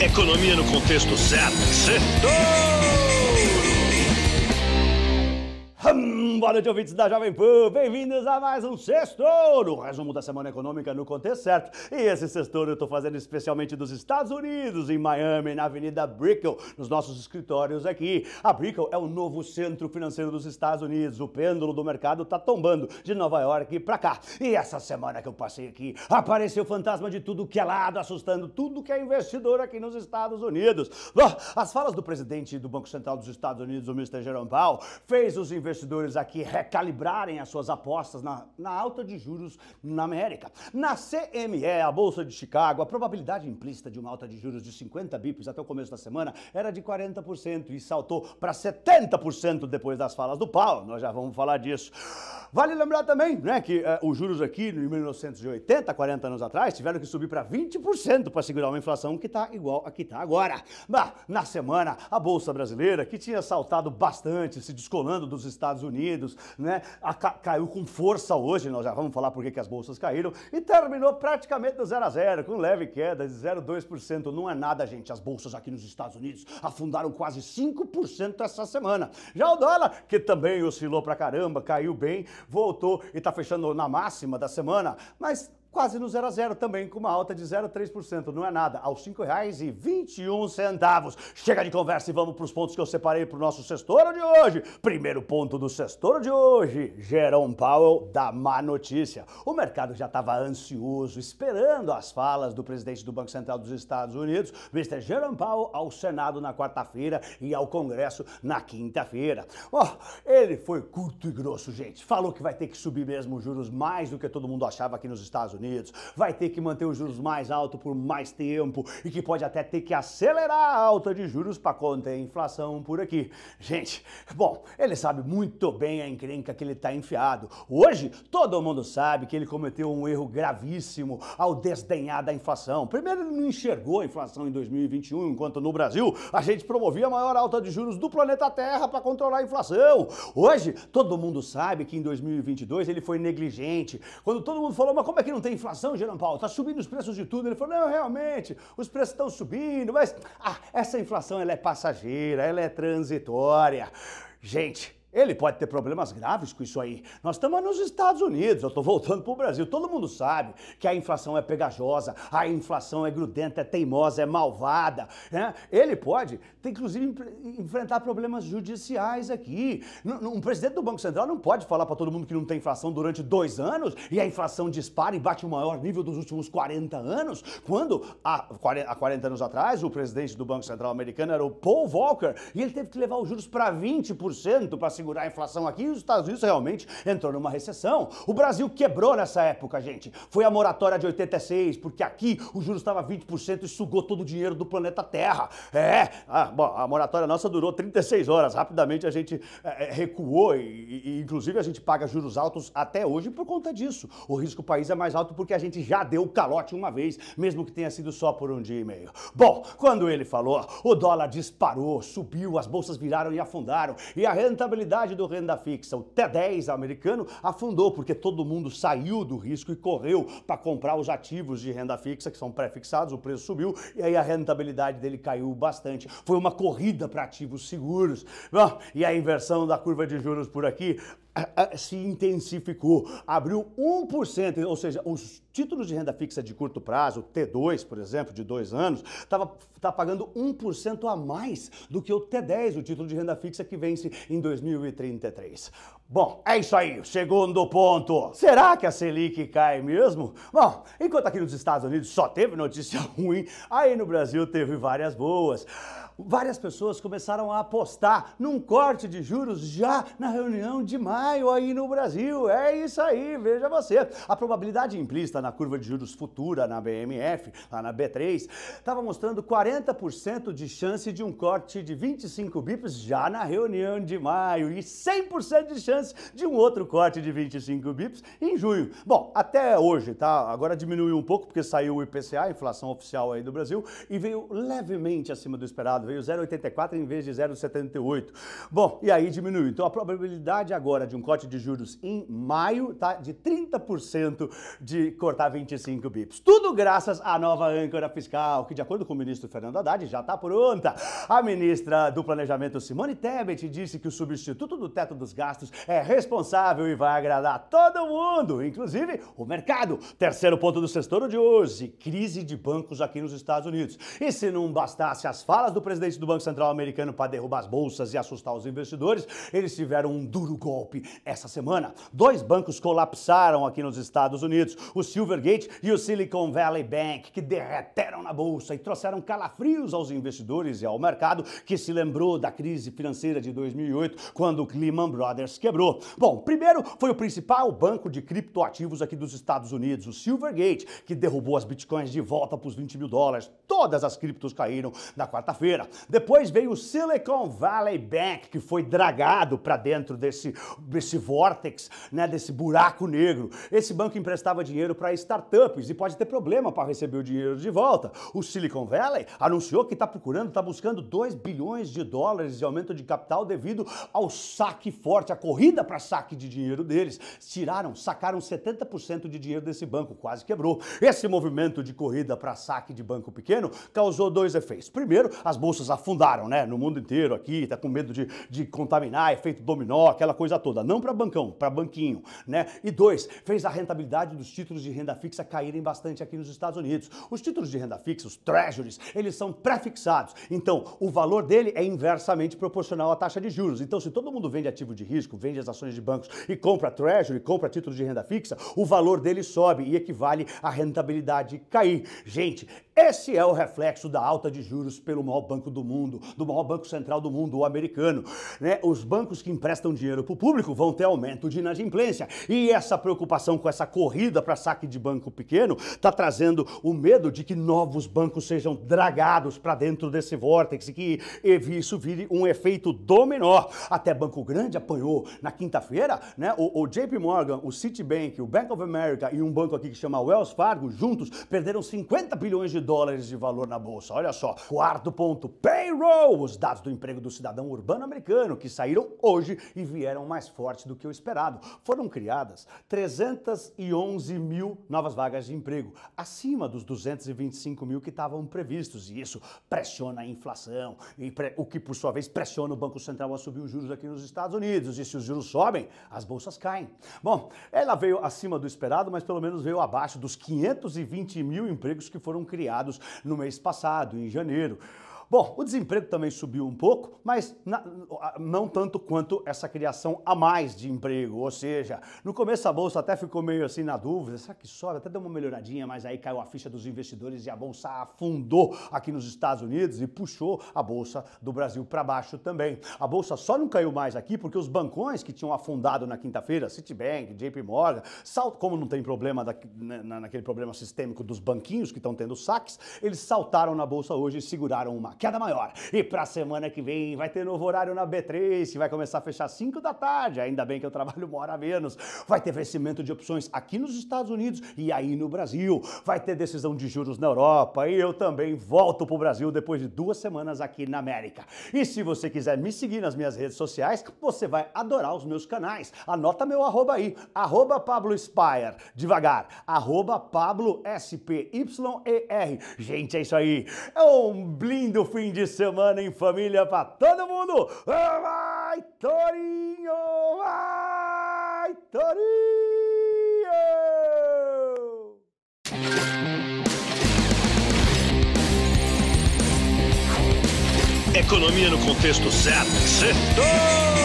Economia no contexto certo. Setor! boa noite, ouvintes da Jovem Pan. Bem-vindos a mais um Sextouro, resumo da semana econômica no contexto certo. E esse Sextouro eu estou fazendo especialmente dos Estados Unidos, em Miami, na Avenida Brickell, nos nossos escritórios aqui. A Brickell é o novo centro financeiro dos Estados Unidos. O pêndulo do mercado está tombando de Nova York para cá. E essa semana que eu passei aqui, apareceu o fantasma de tudo que é lado, assustando tudo que é investidor aqui nos Estados Unidos. As falas do presidente do Banco Central dos Estados Unidos, o Mr. Jerome Powell, fez os investidores aqui que recalibrarem as suas apostas na, na alta de juros na América. Na CME, a Bolsa de Chicago, a probabilidade implícita de uma alta de juros de 50 bips até o começo da semana era de 40% e saltou para 70% depois das falas do pau. Nós já vamos falar disso. Vale lembrar também né, que eh, os juros aqui em 1980, 40 anos atrás, tiveram que subir para 20% para segurar uma inflação que está igual a que está agora. na semana, a Bolsa Brasileira, que tinha saltado bastante, se descolando dos Estados Unidos, Unidos, né? A, caiu com força hoje, nós já vamos falar por que as bolsas caíram, e terminou praticamente do zero a zero com leve queda de 0,2%. Não é nada, gente. As bolsas aqui nos Estados Unidos afundaram quase 5% essa semana. Já o dólar, que também oscilou pra caramba, caiu bem, voltou e tá fechando na máxima da semana, mas quase no 0 a 0 também com uma alta de 0,3%. Não é nada, aos R$ 5,21. Chega de conversa e vamos para os pontos que eu separei para o nosso sextouro de hoje. Primeiro ponto do sextouro de hoje, Jerome Powell dá má notícia. O mercado já estava ansioso, esperando as falas do presidente do Banco Central dos Estados Unidos, Mr. Jerome Powell, ao Senado na quarta-feira e ao Congresso na quinta-feira. Oh, ele foi curto e grosso, gente. Falou que vai ter que subir mesmo os juros mais do que todo mundo achava aqui nos Estados Unidos Unidos, vai ter que manter os juros mais altos por mais tempo e que pode até ter que acelerar a alta de juros para conter é a inflação por aqui. Gente, bom, ele sabe muito bem a encrenca que ele está enfiado. Hoje, todo mundo sabe que ele cometeu um erro gravíssimo ao desdenhar da inflação. Primeiro, ele não enxergou a inflação em 2021, enquanto no Brasil a gente promovia a maior alta de juros do planeta Terra para controlar a inflação. Hoje, todo mundo sabe que em 2022 ele foi negligente. Quando todo mundo falou, mas como é que não tem inflação, Jean Paulo, está subindo os preços de tudo. Ele falou, não, realmente, os preços estão subindo, mas ah, essa inflação ela é passageira, ela é transitória. Gente, ele pode ter problemas graves com isso aí. Nós estamos nos Estados Unidos, eu estou voltando para o Brasil. Todo mundo sabe que a inflação é pegajosa, a inflação é grudenta, é teimosa, é malvada. Né? Ele pode, ter, inclusive, enfrentar problemas judiciais aqui. Um presidente do Banco Central não pode falar para todo mundo que não tem inflação durante dois anos e a inflação dispara e bate o maior nível dos últimos 40 anos, quando há 40 anos atrás o presidente do Banco Central americano era o Paul Volcker e ele teve que levar os juros para 20% para se segurar a inflação aqui e os Estados Unidos realmente entrou numa recessão. O Brasil quebrou nessa época, gente. Foi a moratória de 86, porque aqui o juros estava 20% e sugou todo o dinheiro do planeta Terra. É, a, bom, a moratória nossa durou 36 horas. Rapidamente a gente é, é recuou e, e, inclusive, a gente paga juros altos até hoje por conta disso. O risco país é mais alto porque a gente já deu calote uma vez, mesmo que tenha sido só por um dia e meio. Bom, quando ele falou, o dólar disparou, subiu, as bolsas viraram e afundaram e a rentabilidade rentabilidade do renda fixa, o T10 americano, afundou porque todo mundo saiu do risco e correu para comprar os ativos de renda fixa, que são pré-fixados, o preço subiu e aí a rentabilidade dele caiu bastante. Foi uma corrida para ativos seguros. Ah, e a inversão da curva de juros por aqui se intensificou, abriu 1%, ou seja, os títulos de renda fixa de curto prazo, T2, por exemplo, de dois anos, estava tá pagando 1% a mais do que o T10, o título de renda fixa que vence em 2033. Bom, é isso aí, segundo ponto. Será que a Selic cai mesmo? Bom, enquanto aqui nos Estados Unidos só teve notícia ruim, aí no Brasil teve várias boas. Várias pessoas começaram a apostar num corte de juros já na reunião de maio aí no Brasil. É isso aí, veja você. A probabilidade implícita na curva de juros futura na BMF, lá na B3, estava mostrando 40% de chance de um corte de 25 bips já na reunião de maio e 100% de chance chance de um outro corte de 25 bips em junho. Bom, até hoje, tá? Agora diminuiu um pouco porque saiu o IPCA, a inflação oficial aí do Brasil, e veio levemente acima do esperado, veio 0,84 em vez de 0,78. Bom, e aí diminuiu. Então a probabilidade agora de um corte de juros em maio tá de 30% de cortar 25 bips. Tudo graças à nova âncora fiscal, que de acordo com o ministro Fernando Haddad já está pronta. A ministra do Planejamento Simone Tebet disse que o substituto do teto dos gastos é responsável e vai agradar todo mundo, inclusive o mercado. Terceiro ponto do sextouro de hoje: crise de bancos aqui nos Estados Unidos. E se não bastasse as falas do presidente do Banco Central americano para derrubar as bolsas e assustar os investidores, eles tiveram um duro golpe essa semana. Dois bancos colapsaram aqui nos Estados Unidos: o Silvergate e o Silicon Valley Bank, que derreteram na bolsa e trouxeram calafrios aos investidores e ao mercado, que se lembrou da crise financeira de 2008, quando o Lehman Brothers quebrou quebrou? Bom, primeiro foi o principal banco de criptoativos aqui dos Estados Unidos, o Silvergate, que derrubou as bitcoins de volta para os 20 mil dólares. Todas as criptos caíram na quarta-feira. Depois veio o Silicon Valley Bank, que foi dragado para dentro desse, desse vortex, né, desse buraco negro. Esse banco emprestava dinheiro para startups e pode ter problema para receber o dinheiro de volta. O Silicon Valley anunciou que está procurando, está buscando 2 bilhões de dólares de aumento de capital devido ao saque forte, a corrida corrida para saque de dinheiro deles. Tiraram, sacaram 70% de dinheiro desse banco, quase quebrou. Esse movimento de corrida para saque de banco pequeno causou dois efeitos. Primeiro, as bolsas afundaram, né? No mundo inteiro aqui, tá com medo de, de contaminar, efeito dominó, aquela coisa toda. Não para bancão, para banquinho, né? E dois, fez a rentabilidade dos títulos de renda fixa caírem bastante aqui nos Estados Unidos. Os títulos de renda fixa, os treasuries, eles são prefixados. Então, o valor dele é inversamente proporcional à taxa de juros. Então, se todo mundo vende ativo de risco, vende vende as ações de bancos e compra treasury, compra títulos de renda fixa, o valor dele sobe e equivale à rentabilidade cair. Gente, esse é o reflexo da alta de juros pelo maior banco do mundo, do maior banco central do mundo, o americano. Né? Os bancos que emprestam dinheiro para o público vão ter aumento de inadimplência. E essa preocupação com essa corrida para saque de banco pequeno está trazendo o medo de que novos bancos sejam dragados para dentro desse vórtice, que isso vire um efeito dominó. Até banco grande apanhou na quinta-feira, né? O, o JP Morgan, o Citibank, o Bank of America e um banco aqui que chama Wells Fargo, juntos, perderam 50 bilhões de dólares de valor na bolsa. Olha só. Quarto ponto: payroll, os dados do emprego do cidadão urbano americano que saíram hoje e vieram mais fortes do que o esperado. Foram criadas 311 mil novas vagas de emprego, acima dos 225 mil que estavam previstos. E isso pressiona a inflação, o que por sua vez pressiona o Banco Central a subir os juros aqui nos Estados Unidos. E se os juros sobem, as bolsas caem. Bom, ela veio acima do esperado, mas pelo menos veio abaixo dos 520 mil empregos que foram criados criados no mês passado, em janeiro. Bom, o desemprego também subiu um pouco, mas não tanto quanto essa criação a mais de emprego. Ou seja, no começo a bolsa até ficou meio assim na dúvida: será que sobe? Até deu uma melhoradinha, mas aí caiu a ficha dos investidores e a bolsa afundou aqui nos Estados Unidos e puxou a bolsa do Brasil para baixo também. A bolsa só não caiu mais aqui porque os bancões que tinham afundado na quinta-feira, Citibank, JP Morgan, como não tem problema da, né, na, naquele problema sistêmico dos banquinhos que estão tendo saques, eles saltaram na bolsa hoje e seguraram uma queda maior. E para a semana que vem vai ter novo horário na B3, que vai começar a fechar às 5 da tarde. Ainda bem que eu trabalho uma hora a menos. Vai ter vencimento de opções aqui nos Estados Unidos e aí no Brasil. Vai ter decisão de juros na Europa e eu também volto para o Brasil depois de duas semanas aqui na América. E se você quiser me seguir nas minhas redes sociais, você vai adorar os meus canais. Anota meu arroba aí, arroba Pablo Spire. Devagar, arroba Pablo S-P-Y-E-R. Gente, é isso aí. É um lindo o fim de semana em família para todo mundo. Vai, Torinho! Vai, Torinho! Economia no contexto certo. Setor!